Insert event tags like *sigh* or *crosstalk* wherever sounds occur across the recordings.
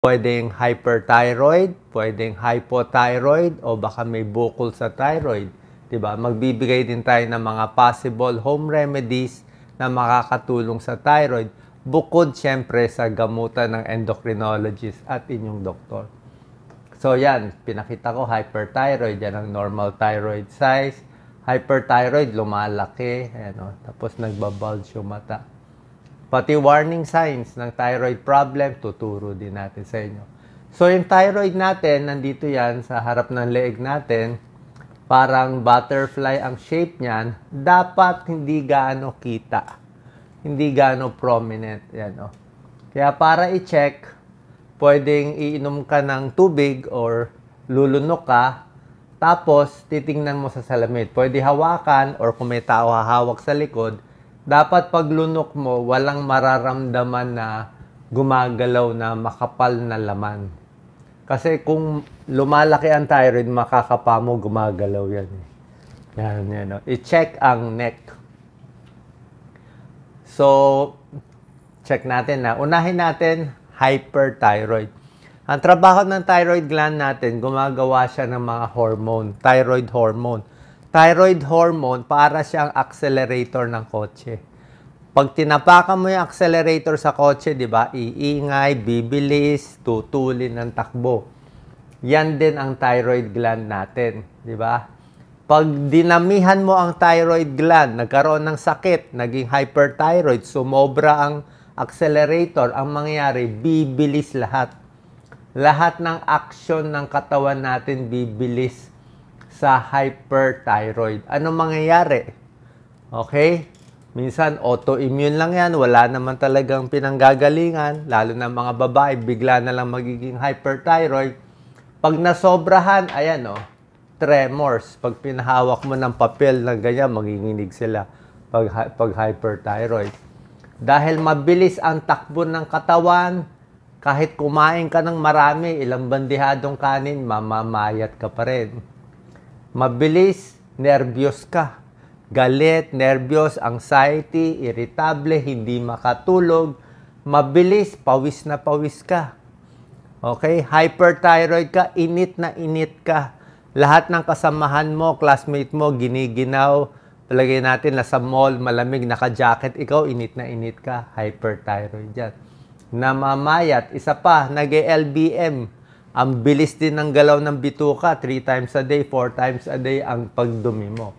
Pwedeng hyperthyroid, pwedeng hypothyroid, o baka may bukol sa thyroid. Diba? Magbibigay din tayo ng mga possible home remedies na makakatulong sa thyroid. Bukod siyempre sa gamutan ng endocrinologist at inyong doktor. So yan, pinakita ko hyperthyroid. Yan ang normal thyroid size. Hyperthyroid, lumalaki. Ano, tapos nagbabulge yung mata. Pati warning signs ng thyroid problem, tuturo din natin sa inyo. So, yung thyroid natin, nandito yan sa harap ng leeg natin. Parang butterfly ang shape niyan. Dapat hindi gaano kita. Hindi gaano prominent. Yan, oh. Kaya para i-check, pwedeng iinom ka ng tubig or lulunok ka tapos, titingnan mo sa salamin. Pwede hawakan or kung may tao hahawak sa likod, dapat paglunok mo, walang mararamdaman na gumagalaw na makapal na laman. Kasi kung lumalaki ang thyroid, makakapa mo, gumagalaw yan. Eh. Yan, yan. No? Oh. I-check ang neck. So, check natin na. Unahin natin, hyperthyroid. Ang trabaho ng thyroid gland natin, gumagawa siya ng mga hormone, thyroid hormone thyroid hormone para siyang accelerator ng kotse. Pag tinapakan mo yung accelerator sa kotse, di ba, iingay, bibilis, tutulin ng takbo. Yan din ang thyroid gland natin, di ba? Pag dinamihan mo ang thyroid gland, nagkaroon ng sakit, naging hyperthyroid, sumobra ang accelerator, ang mangyari, bibilis lahat. Lahat ng action ng katawan natin bibilis sa hyperthyroid. Ano mangyayari? Okay? Minsan, autoimmune lang yan. Wala naman talagang pinanggagalingan. Lalo na mga babae, bigla na lang magiging hyperthyroid. Pag nasobrahan, ayan o, oh, tremors. Pag pinahawak mo ng papel na ganyan, magiginig sila pag, pag hyperthyroid. Dahil mabilis ang takbo ng katawan, kahit kumain ka ng marami, ilang bandihadong kanin, mamamayat ka pa rin mabilis, nervyos ka. Galit, nervyos, anxiety, irritable, hindi makatulog, mabilis, pawis na pawis ka. Okay? Hyperthyroid ka, init na init ka. Lahat ng kasamahan mo, classmate mo, giniginaw. Palagay natin, nasa mall, malamig, naka-jacket. Ikaw, init na init ka. Hyperthyroid yan. Namamayat. Isa pa, nag-LBM ang bilis din ng galaw ng bituka, 3 times a day, 4 times a day ang pagdumi mo.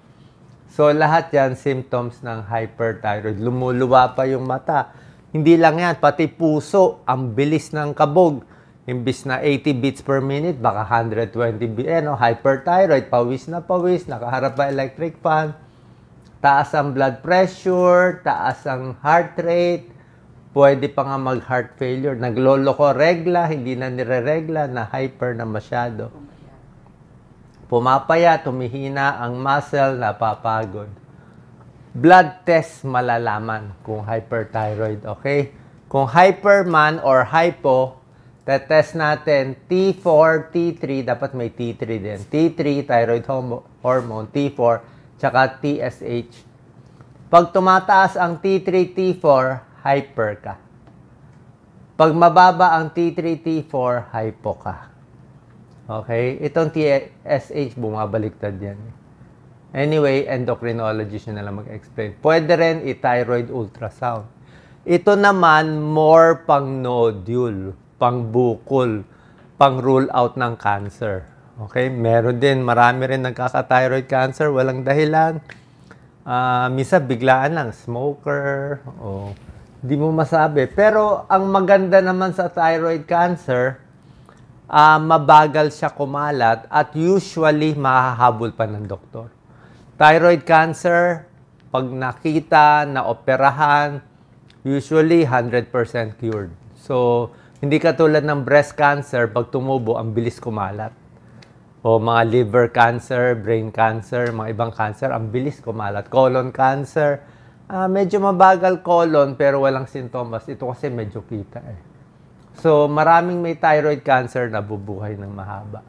So lahat yan symptoms ng hyperthyroid. Lumuluwa pa yung mata. Hindi lang yan, pati puso, ang bilis ng kabog. Imbis na 80 beats per minute, baka 120 beats. Eh, no, hyperthyroid, pawis na pawis, nakaharap pa electric fan. Taas ang blood pressure, taas ang heart rate, pwede pa nga mag-heart failure. Naglolo ko regla, hindi na nireregla, na hyper na masyado. Pumapaya, tumihina ang muscle, napapagod. Blood test malalaman kung hyperthyroid, okay? Kung hyper man or hypo, tetest natin T4, T3, dapat may T3 din. T3, thyroid hormone, T4, tsaka TSH. Pag tumataas ang T3, T4, hyper ka. Pag mababa ang T3, T4, hypo ka. Okay? Itong TSH, bumabaliktad yan. Anyway, endocrinologist yun nalang mag-explain. Pwede rin i-thyroid ultrasound. Ito naman, more pang nodule, pang bukol, pang rule out ng cancer. Okay? Meron din, marami rin nagkaka-thyroid cancer, walang dahilan. Uh, ah, misa biglaan lang, smoker, o hindi mo masabi. Pero ang maganda naman sa thyroid cancer, uh, mabagal siya kumalat at usually mahahabol pa ng doktor. Thyroid cancer, pag nakita, naoperahan, usually 100% cured. So, hindi katulad ng breast cancer, pag tumubo, ang bilis kumalat. O mga liver cancer, brain cancer, mga ibang cancer, ang bilis kumalat. Colon cancer, uh, medyo mabagal colon pero walang sintomas. Ito kasi medyo kita eh. So, maraming may thyroid cancer na bubuhay ng mahaba.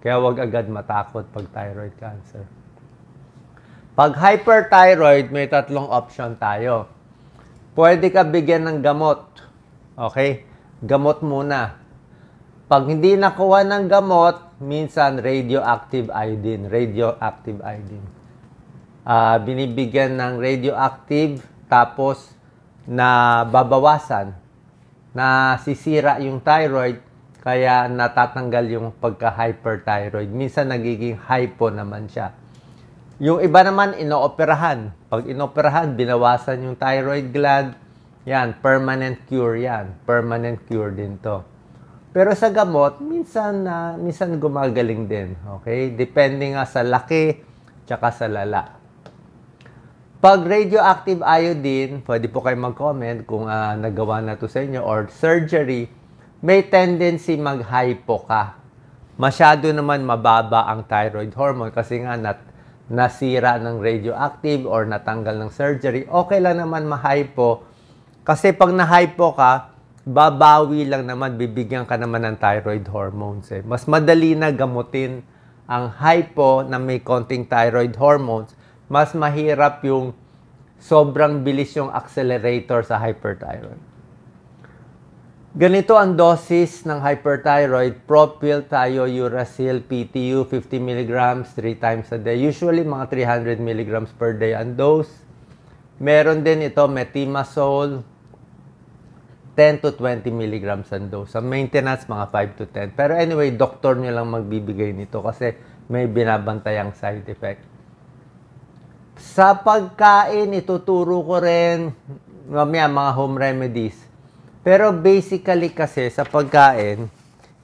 Kaya wag agad matakot pag thyroid cancer. Pag hyperthyroid, may tatlong option tayo. Pwede ka bigyan ng gamot. Okay? Gamot muna. Pag hindi nakuha ng gamot, minsan radioactive iodine. Radioactive iodine uh, binibigyan ng radioactive tapos na babawasan na sisira yung thyroid kaya natatanggal yung pagka-hyperthyroid. Minsan nagiging hypo naman siya. Yung iba naman, inooperahan. Pag inooperahan, binawasan yung thyroid gland. Yan, permanent cure yan. Permanent cure din to. Pero sa gamot, minsan, uh, minsan gumagaling din. Okay? Depending nga sa laki tsaka sa lala. Pag radioactive iodine, pwede po kayo mag-comment kung uh, nagawa na to sa inyo or surgery, may tendency mag-hypo ka. Masyado naman mababa ang thyroid hormone kasi nga nat nasira ng radioactive or natanggal ng surgery, okay lang naman ma-hypo. Kasi pag na-hypo ka, babawi lang naman, bibigyan ka naman ng thyroid hormones. Eh. Mas madali na gamutin ang hypo na may konting thyroid hormones mas mahirap yung sobrang bilis yung accelerator sa hyperthyroid. Ganito ang dosis ng hyperthyroid, propyl, tayo, uracil, PTU, 50 mg, 3 times a day. Usually, mga 300 mg per day ang dose. Meron din ito, metimazole, 10 to 20 mg ang dose. Sa maintenance, mga 5 to 10. Pero anyway, doktor niyo lang magbibigay nito kasi may binabantayang side effect. Sa pagkain, ituturo ko rin mamaya mga home remedies. Pero basically kasi sa pagkain,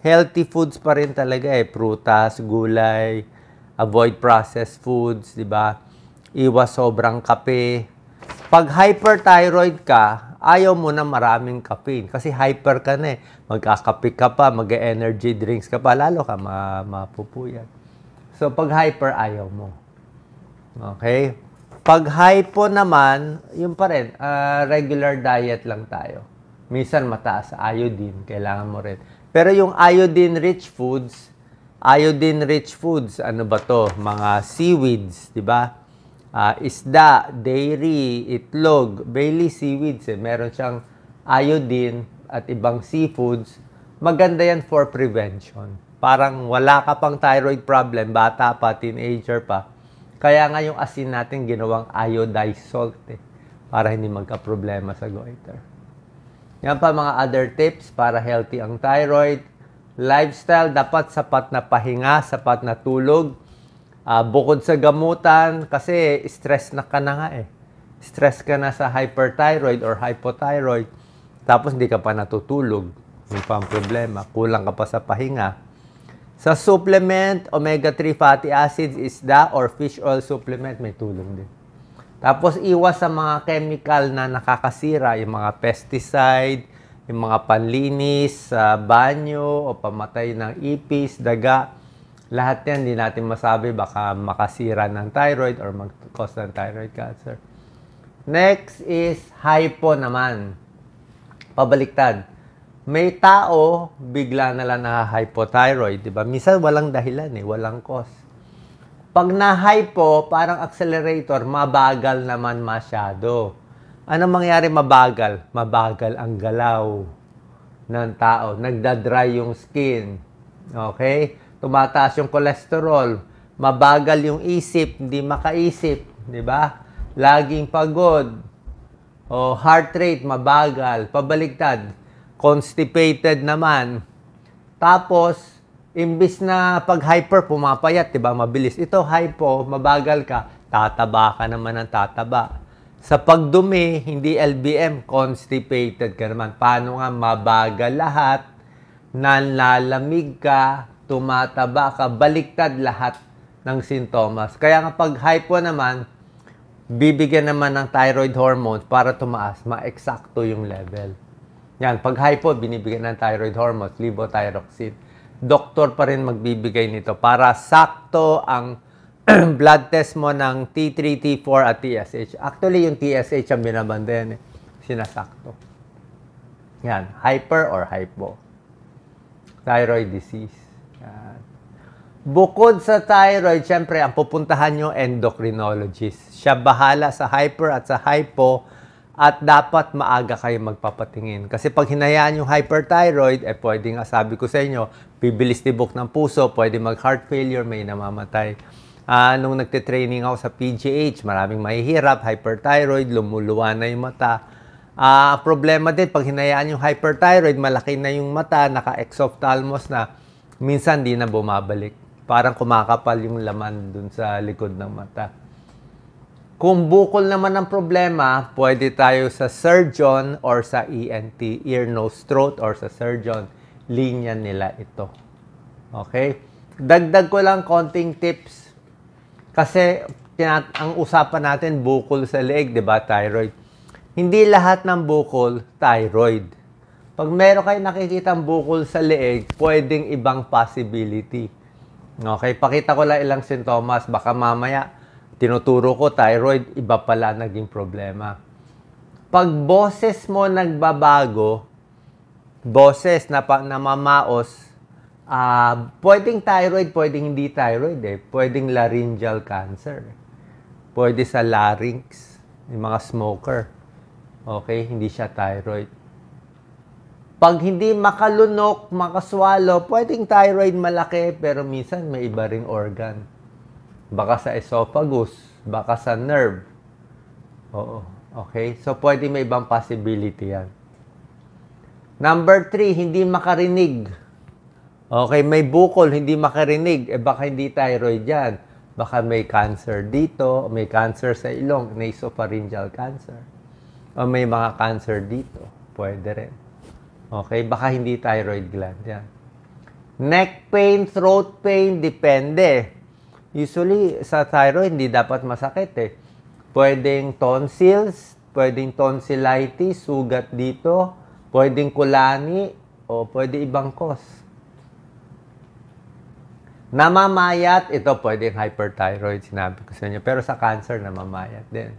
healthy foods pa rin talaga eh. Prutas, gulay, avoid processed foods, di ba? Iwas sobrang kape. Pag hyperthyroid ka, ayaw mo na maraming caffeine kasi hyper ka na eh. Magkakape ka pa, mag-energy drinks ka pa, lalo ka ma mapupuyan. So pag hyper, ayaw mo. Okay? Pag hypo naman, yung pa rin, uh, regular diet lang tayo. Minsan mataas sa iodine, kailangan mo rin. Pero yung iodine-rich foods, iodine-rich foods, ano ba to? Mga seaweeds, di ba? Uh, isda, dairy, itlog, Bailey seaweeds. Eh. Meron siyang iodine at ibang seafoods. Maganda yan for prevention. Parang wala ka pang thyroid problem, bata pa, teenager pa kaya nga yung asin natin ginawang iodized salt eh, para hindi magka-problema sa goiter. Yan pa mga other tips para healthy ang thyroid. Lifestyle, dapat sapat na pahinga, sapat na tulog. Uh, bukod sa gamutan, kasi stress na ka na nga eh. Stress ka na sa hyperthyroid or hypothyroid. Tapos hindi ka pa natutulog. May pa problema. Kulang ka pa sa pahinga sa supplement, omega-3 fatty acids, is the or fish oil supplement, may tulong din. Tapos, iwas sa mga chemical na nakakasira, yung mga pesticide, yung mga panlinis sa banyo o pamatay ng ipis, daga. Lahat yan, hindi natin masabi, baka makasira ng thyroid or mag-cause ng thyroid cancer. Next is hypo naman. Pabaliktad may tao bigla na lang na-hypothyroid, 'di ba? Minsan walang dahilan eh, walang cause. Pag na-hypo, parang accelerator, mabagal naman masyado. Ano mangyari mabagal? Mabagal ang galaw ng tao. Nagda-dry yung skin. Okay? Tumataas yung cholesterol. Mabagal yung isip, hindi makaisip, 'di ba? Laging pagod. O heart rate mabagal, pabaligtad, constipated naman. Tapos, imbis na pag hyper, pumapayat, di ba? Mabilis. Ito, hypo, mabagal ka, tataba ka naman ng tataba. Sa pagdumi, hindi LBM, constipated ka naman. Paano nga mabagal lahat, nalalamig ka, tumataba ka, baliktad lahat ng sintomas. Kaya nga pag hypo naman, bibigyan naman ng thyroid hormones para tumaas, maeksakto yung level. Yan, pag hypo, binibigyan ng thyroid hormones, levothyroxine. Doktor pa rin magbibigay nito para sakto ang *clears throat* blood test mo ng T3, T4 at TSH. Actually, yung TSH ang binabanda yan eh. Sinasakto. Yan, hyper or hypo. Thyroid disease. Yan. Bukod sa thyroid, syempre, ang pupuntahan nyo endocrinologist. Siya bahala sa hyper at sa hypo at dapat maaga kayo magpapatingin. Kasi pag hinayaan yung hyperthyroid, eh pwedeng asabi ko sa inyo, bibilis tibok ng puso, pwede mag-heart failure, may namamatay. Uh, nung nagte-training ako sa PGH, maraming mahihirap, hyperthyroid, lumuluwa na yung mata. Uh, problema din, pag hinayaan yung hyperthyroid, malaki na yung mata, naka-exophthalmos na, minsan di na bumabalik. Parang kumakapal yung laman dun sa likod ng mata. Kung bukol naman ang problema, pwede tayo sa surgeon or sa ENT, ear, nose, throat or sa surgeon. Linya nila ito. Okay? Dagdag ko lang konting tips. Kasi ang usapan natin bukol sa leeg, 'di ba? Thyroid. Hindi lahat ng bukol thyroid. Pag meron kayo nakikita bukol sa leeg, pwedeng ibang possibility. Okay, pakita ko lang ilang sintomas. Baka mamaya tinuturo ko thyroid, iba pala naging problema. Pag boses mo nagbabago, boses na pa, namamaos, uh, pwedeng thyroid, pwedeng hindi thyroid eh. Pwedeng laryngeal cancer. Pwede sa larynx, yung mga smoker. Okay, hindi siya thyroid. Pag hindi makalunok, makaswalo, pwedeng thyroid malaki, pero minsan may iba ring organ baka sa esophagus, baka sa nerve. Oo. Okay? So, pwede may ibang possibility yan. Number three, hindi makarinig. Okay, may bukol, hindi makarinig. Eh, baka hindi thyroid yan. Baka may cancer dito, may cancer sa ilong, nasopharyngeal cancer. O may mga cancer dito. Pwede rin. Okay, baka hindi thyroid gland yan. Neck pain, throat pain, depende. Usually, sa thyroid, hindi dapat masakit eh. Pwedeng tonsils, pwedeng tonsillitis, sugat dito, pwedeng kulani, o pwede ibang cause. Namamayat, ito pwedeng hyperthyroid, sinabi ko sa inyo. Pero sa cancer, namamayat din.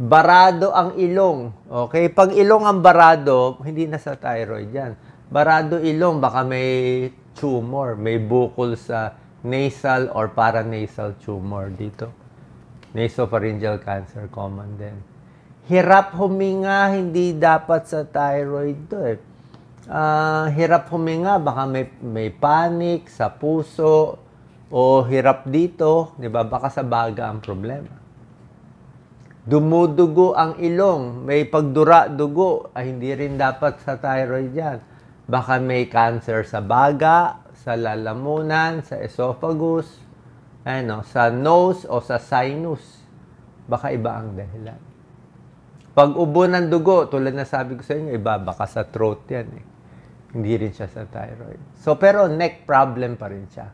Barado ang ilong. Okay? Pag ilong ang barado, hindi na sa thyroid yan. Barado ilong, baka may tumor, may bukol sa nasal or paranasal tumor dito. Nasopharyngeal cancer, common din. Hirap huminga, hindi dapat sa thyroid to eh. Uh, hirap huminga, baka may, may panic sa puso o hirap dito, di ba? Baka sa baga ang problema. Dumudugo ang ilong, may pagdura dugo, ay hindi rin dapat sa thyroid yan. Baka may cancer sa baga sa lalamunan, sa esophagus, ano, sa nose o sa sinus. Baka iba ang dahilan. Pag ubo ng dugo, tulad na sabi ko sa inyo, iba, baka sa throat yan eh. Hindi rin siya sa thyroid. So, pero neck problem pa rin siya.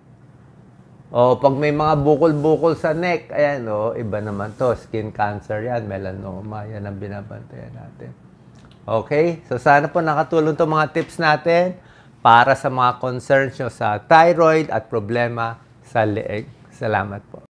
O, pag may mga bukol-bukol sa neck, ayan o, iba naman to. Skin cancer yan, melanoma, yan ang binabantayan natin. Okay? So, sana po nakatulong to mga tips natin para sa mga concerns nyo sa thyroid at problema sa leeg. Salamat po.